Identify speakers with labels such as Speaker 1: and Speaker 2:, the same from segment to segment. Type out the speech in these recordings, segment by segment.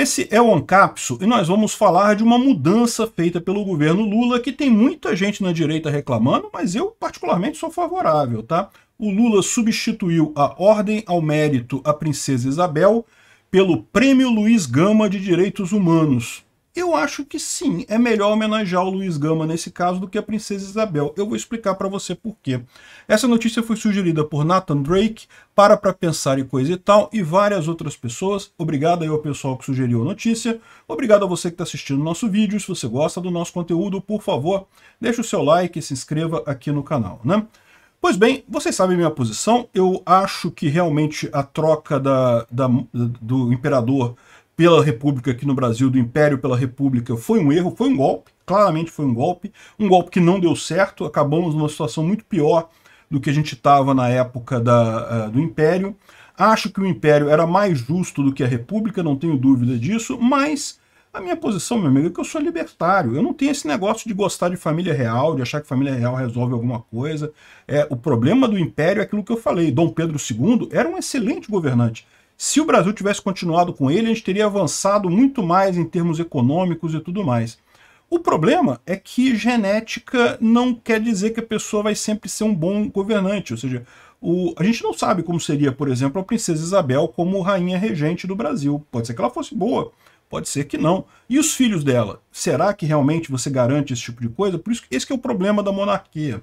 Speaker 1: Esse é o Ancapso e nós vamos falar de uma mudança feita pelo governo Lula que tem muita gente na direita reclamando, mas eu particularmente sou favorável, tá? O Lula substituiu a Ordem ao Mérito à Princesa Isabel pelo Prêmio Luiz Gama de Direitos Humanos. Eu acho que sim, é melhor homenagear o Luiz Gama nesse caso do que a Princesa Isabel. Eu vou explicar para você por quê. Essa notícia foi sugerida por Nathan Drake, para para pensar e coisa e tal, e várias outras pessoas. Obrigado aí ao pessoal que sugeriu a notícia. Obrigado a você que está assistindo o nosso vídeo. Se você gosta do nosso conteúdo, por favor, deixe o seu like e se inscreva aqui no canal, né? Pois bem, vocês sabem minha posição. Eu acho que realmente a troca da, da do imperador pela República aqui no Brasil, do Império pela República, foi um erro, foi um golpe, claramente foi um golpe, um golpe que não deu certo, acabamos numa situação muito pior do que a gente estava na época da, uh, do Império. Acho que o Império era mais justo do que a República, não tenho dúvida disso, mas a minha posição, meu amigo, é que eu sou libertário. Eu não tenho esse negócio de gostar de família real, de achar que família real resolve alguma coisa. É, o problema do Império é aquilo que eu falei. Dom Pedro II era um excelente governante. Se o Brasil tivesse continuado com ele, a gente teria avançado muito mais em termos econômicos e tudo mais. O problema é que genética não quer dizer que a pessoa vai sempre ser um bom governante, ou seja, o, a gente não sabe como seria, por exemplo, a princesa Isabel como rainha regente do Brasil. Pode ser que ela fosse boa, pode ser que não. E os filhos dela? Será que realmente você garante esse tipo de coisa? Por isso esse é o problema da monarquia.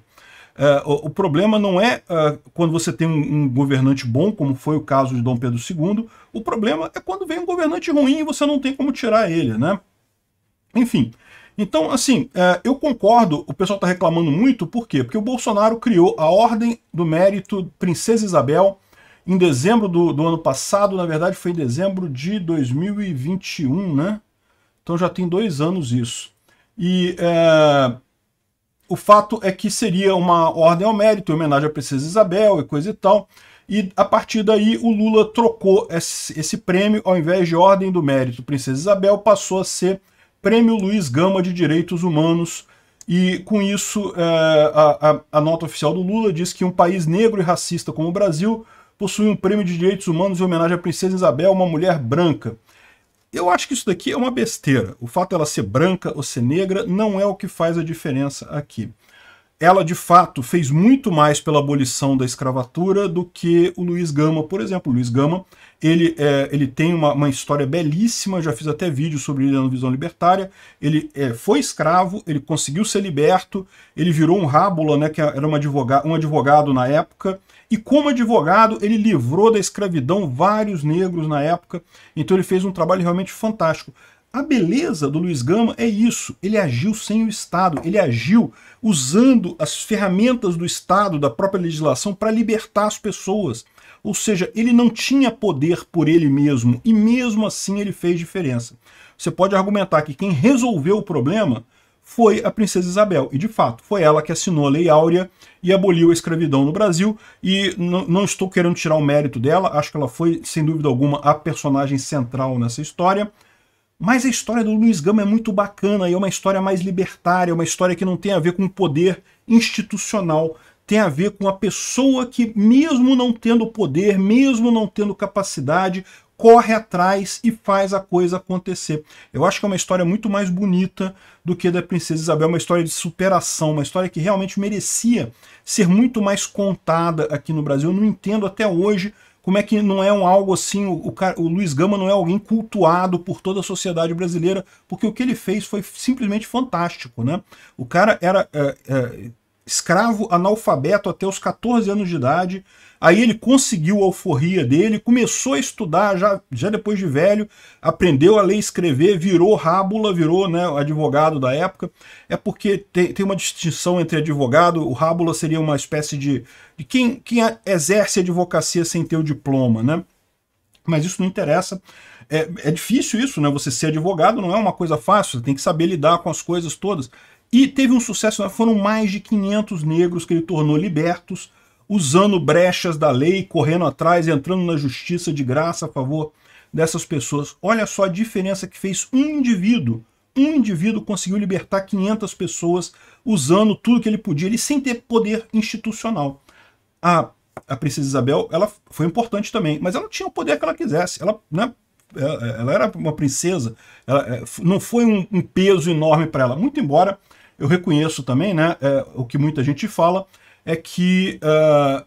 Speaker 1: Uh, o, o, problema não é uh, quando você tem um, um, governante bom, como foi o caso de Dom Pedro II, o problema é quando vem um governante ruim e você não tem como tirar ele, né? Enfim, então, assim, uh, eu concordo, o pessoal está reclamando muito, por quê? Porque o Bolsonaro criou a Ordem do Mérito Princesa Isabel em dezembro do, do ano passado, na verdade foi em dezembro de 2021, né? Então já tem dois anos isso. E uh, o fato é que seria uma ordem ao mérito, em homenagem à princesa Isabel e coisa e tal. E a partir daí o Lula trocou esse, esse prêmio, ao invés de Ordem do Mérito Princesa Isabel, passou a ser Prêmio Luiz Gama de Direitos Humanos. E com isso, é, a, a, a nota oficial do Lula diz que um país negro e racista como o Brasil possui um prêmio de direitos humanos em homenagem à Princesa Isabel, uma mulher branca. Eu acho que isso daqui é uma besteira. O fato dela ser branca ou ser negra não é o que faz a diferença aqui ela de fato fez muito mais pela abolição da escravatura do que o Luiz Gama, por exemplo. O Luiz Gama ele, é, ele tem uma, uma, história belíssima, já fiz até vídeo sobre ele na Visão Libertária. Ele é, foi escravo, ele conseguiu ser liberto, ele virou um rábula, né, que era uma advoga um advogado na época, e como advogado ele livrou da escravidão vários negros na época, então ele fez um trabalho realmente fantástico. A beleza do Luiz Gama é isso. Ele agiu sem o Estado, ele agiu usando as ferramentas do Estado, da própria legislação, para libertar as pessoas. Ou seja, ele não tinha poder por ele mesmo e mesmo assim ele fez diferença. Você pode argumentar que quem resolveu o problema foi a princesa Isabel. E de fato, foi ela que assinou a Lei Áurea e aboliu a escravidão no Brasil. E não estou querendo tirar o mérito dela, acho que ela foi, sem dúvida alguma, a personagem central nessa história. Mas a história do Luiz Gama é muito bacana e é uma história mais libertária, uma história que não tem a ver com poder institucional, tem a ver com a pessoa que, mesmo não tendo poder, mesmo não tendo capacidade, corre atrás e faz a coisa acontecer. Eu acho que é uma história muito mais bonita do que a da Princesa Isabel, uma história de superação, uma história que realmente merecia ser muito mais contada aqui no Brasil. Eu não entendo até hoje como é que não é um algo assim, o, o, o, Luiz Gama não é alguém cultuado por toda a sociedade brasileira, porque o que ele fez foi simplesmente fantástico, né? O cara era é, é, escravo analfabeto até os 14 anos de idade. Aí ele conseguiu a alforria dele, começou a estudar já, já depois de velho, aprendeu a ler e escrever, virou rábula, virou né, advogado da época. É porque tem, tem uma distinção entre advogado, o rábula seria uma espécie de, de quem, quem exerce advocacia sem ter o diploma, né? Mas isso não interessa. É, é difícil isso, né? Você ser advogado não é uma coisa fácil, você tem que saber lidar com as coisas todas. E teve um sucesso, foram mais de 500 negros que ele tornou libertos, usando brechas da lei, correndo atrás, entrando na justiça de graça a favor dessas pessoas. Olha só a diferença que fez um indivíduo. Um indivíduo conseguiu libertar 500 pessoas usando tudo que ele podia, ele sem ter poder institucional. A, a princesa Isabel ela foi importante também, mas ela não tinha o poder que ela quisesse. Ela, né, é, é, ela, era uma princesa, ela, é, não foi um, um peso enorme para ela, muito embora eu reconheço também, né, é, o que muita gente fala, é que uh,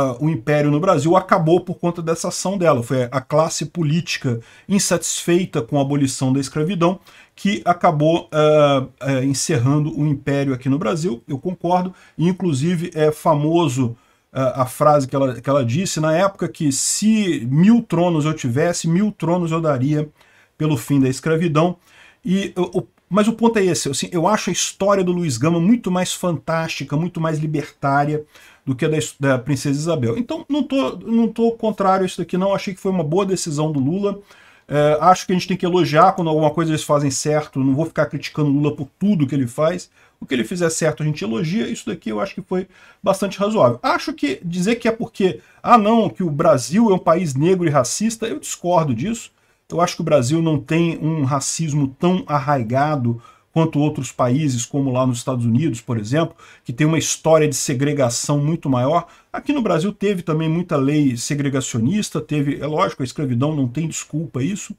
Speaker 1: uh, o império no Brasil acabou por conta dessa ação dela. Foi a classe política insatisfeita com a abolição da escravidão que acabou uh, encerrando o império aqui no Brasil. Eu concordo. inclusive, é famoso a frase que ela, que ela disse na época que se mil tronos eu tivesse, mil tronos eu daria pelo fim da escravidão. E o, mas o ponto é esse, assim, eu acho a história do Luiz Gama muito mais fantástica, muito mais libertária do que a da, da Princesa Isabel. Então não tô, não tô contrário a isso daqui não, achei que foi uma boa decisão do Lula. É, acho que a gente tem que elogiar quando alguma coisa eles fazem certo, não vou ficar criticando o Lula por tudo que ele faz. O que ele fizer certo a gente elogia, isso daqui eu acho que foi bastante razoável. Acho que dizer que é porque, ah não, que o Brasil é um país negro e racista, eu discordo disso. Eu acho que o Brasil não tem um racismo tão arraigado quanto outros países, como lá nos Estados Unidos, por exemplo, que tem uma história de segregação muito maior. Aqui no Brasil teve também muita lei segregacionista, teve, é lógico, a escravidão não tem desculpa isso,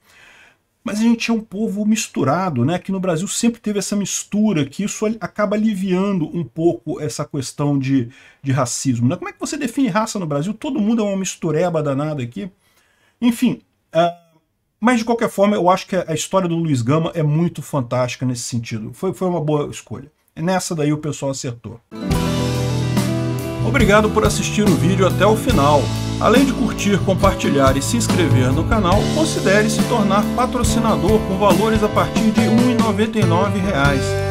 Speaker 1: mas a gente é um povo misturado, né? Aqui no Brasil sempre teve essa mistura, que isso acaba aliviando um pouco essa questão de, de racismo. Né? Como é que você define raça no Brasil? Todo mundo é uma mistureba danada aqui. Enfim, uh, mas, de qualquer forma, eu acho que a história do Luiz Gama é muito fantástica nesse sentido. Foi, foi uma boa escolha. Nessa daí o pessoal acertou. Obrigado por assistir o vídeo até o final. Além de curtir, compartilhar e se inscrever no canal, considere se tornar patrocinador com valores a partir de R$ 1,99